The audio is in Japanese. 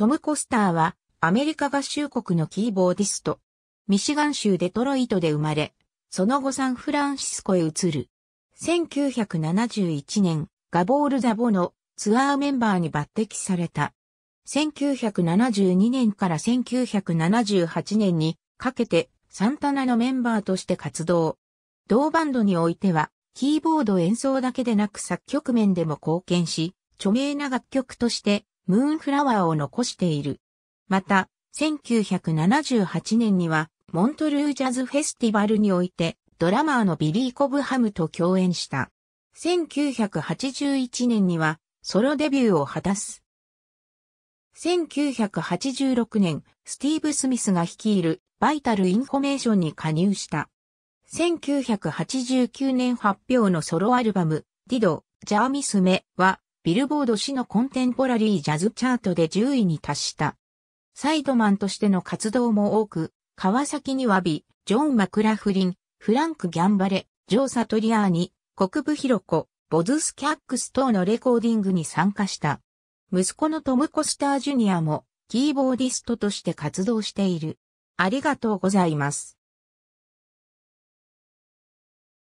トム・コスターは、アメリカ合衆国のキーボーディスト。ミシガン州デトロイトで生まれ、その後サンフランシスコへ移る。1971年、ガボール・ザ・ボのツアーメンバーに抜擢された。1972年から1978年にかけてサンタナのメンバーとして活動。同バンドにおいては、キーボード演奏だけでなく作曲面でも貢献し、著名な楽曲としてムーンフラワーを残している。また、1978年には、モントルージャズフェスティバルにおいて、ドラマーのビリー・コブハムと共演した。1981年には、ソロデビューを果たす。1986年、スティーブ・スミスが率いるバイタル・インフォメーションに加入した。1989年発表のソロアルバム、ディド・ジャーミスメはビルボード誌のコンテンポラリージャズチャートで10位に達した。サイドマンとしての活動も多く、川崎に詫び、ジョン・マクラフリン、フランク・ギャンバレ、ジョー・サトリアーニ、国部ロコ、ボズス・キャックス等のレコーディングに参加した。息子のトム・コスター・ジュニアも、キーボーディストとして活動している。ありがとうございます。